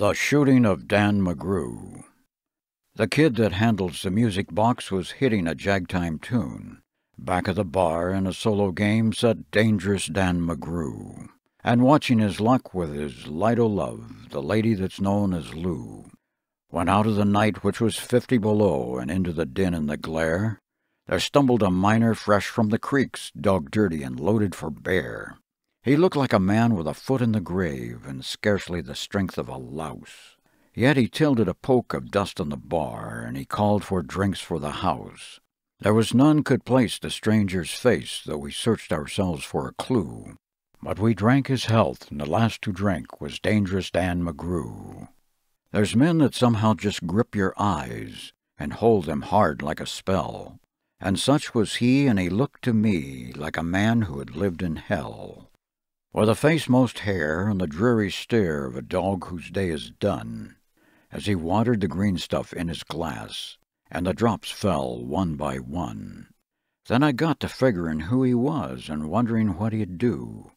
The Shooting of Dan McGrew. The kid that handles the music box was hitting a jagtime tune. Back of the bar in a solo game sat dangerous Dan McGrew, and watching his luck with his light o' love, the lady that's known as Lou. went out of the night, which was fifty below, and into the din and the glare, there stumbled a miner fresh from the creeks, dog dirty and loaded for bear. He looked like a man with a foot in the grave and scarcely the strength of a louse. Yet he tilted a poke of dust on the bar, and he called for drinks for the house. There was none could place the stranger's face, though we searched ourselves for a clue. But we drank his health, and the last to drink was Dangerous Dan McGrew. There's men that somehow just grip your eyes and hold them hard like a spell, and such was he, and he looked to me like a man who had lived in hell or the face most hair and the dreary stare of a dog whose day is done, as he watered the green stuff in his glass, and the drops fell one by one. Then I got to figuring who he was and wondering what he'd do,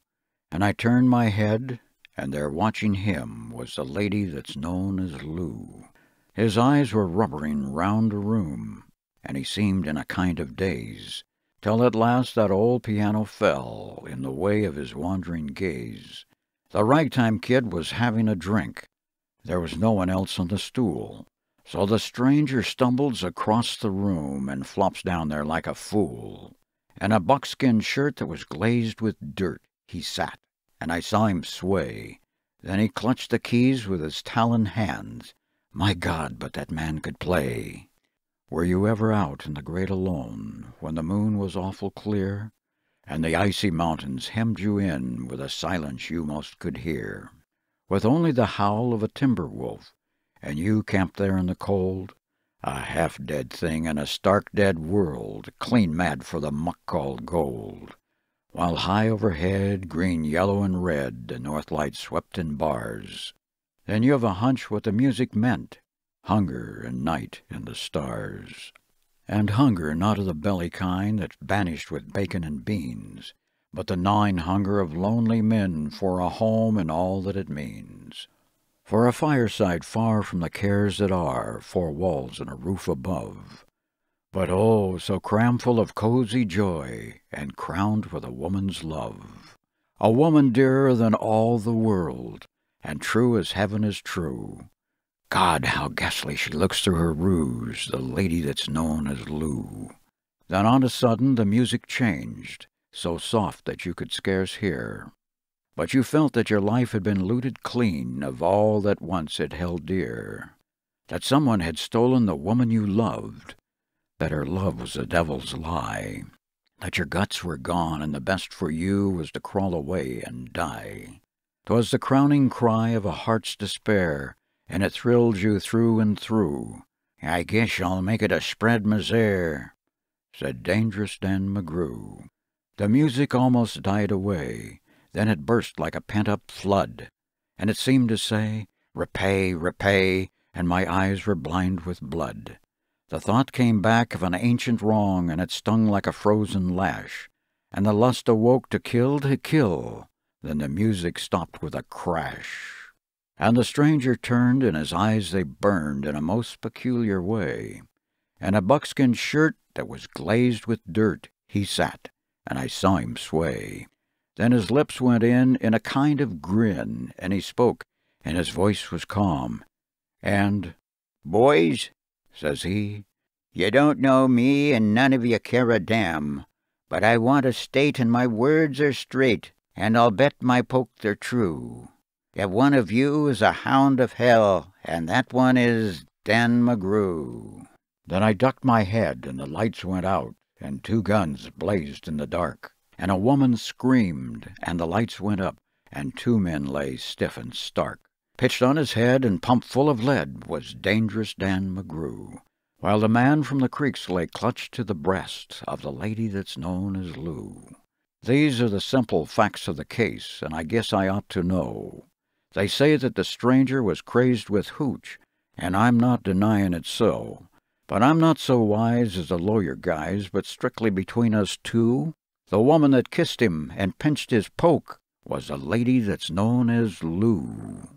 and I turned my head, and there watching him was the lady that's known as Lou. His eyes were rubbering round the room, and he seemed in a kind of daze, till at last that old piano fell in the way of his wandering gaze. The ragtime kid was having a drink. There was no one else on the stool, so the stranger stumbles across the room and flops down there like a fool. In a buckskin shirt that was glazed with dirt, he sat, and I saw him sway. Then he clutched the keys with his talon hands. My God, but that man could play! Were you ever out in the great alone, when the moon was awful clear, and the icy mountains hemmed you in with a silence you most could hear, with only the howl of a timber wolf, and you camped there in the cold, a half-dead thing in a stark dead world, clean mad for the muck called gold, while high overhead, green, yellow, and red, the north lights swept in bars. Then you've a hunch what the music meant, hunger and night and the stars. And hunger not of the belly kind that's banished with bacon and beans, but the gnawing hunger of lonely men for a home and all that it means. For a fireside far from the cares that are, four walls and a roof above. But oh, so cramful of cozy joy, and crowned with a woman's love. A woman dearer than all the world, and true as heaven is true, God, how ghastly she looks through her ruse, the lady that's known as Lou. Then on a sudden the music changed, so soft that you could scarce hear. But you felt that your life had been looted clean of all that once it held dear. That someone had stolen the woman you loved. That her love was a devil's lie. That your guts were gone and the best for you was to crawl away and die. 'Twas the crowning cry of a heart's despair and it thrilled you through and through. I guess I'll make it a spread misere, said Dangerous Dan McGrew. The music almost died away, then it burst like a pent-up flood, and it seemed to say, Repay, repay, and my eyes were blind with blood. The thought came back of an ancient wrong, and it stung like a frozen lash, and the lust awoke to kill to kill. Then the music stopped with a crash. And the stranger turned, and his eyes they burned in a most peculiar way. In a buckskin shirt that was glazed with dirt, he sat, and I saw him sway. Then his lips went in in a kind of grin, and he spoke, and his voice was calm. And, Boys, says he, you don't know me, and none of you care a damn. But I want a state, and my words are straight, and I'll bet my poke they're true. Yet one of you is a hound of hell, and that one is Dan McGrew. Then I ducked my head, and the lights went out, and two guns blazed in the dark, and a woman screamed, and the lights went up, and two men lay stiff and stark. Pitched on his head and pumped full of lead was dangerous Dan McGrew, while the man from the creeks lay clutched to the breast of the lady that's known as Lou. These are the simple facts of the case, and I guess I ought to know. They say that the stranger was crazed with hooch, and I'm not denying it so. But I'm not so wise as the lawyer guys, but strictly between us two, the woman that kissed him and pinched his poke was a lady that's known as Lou.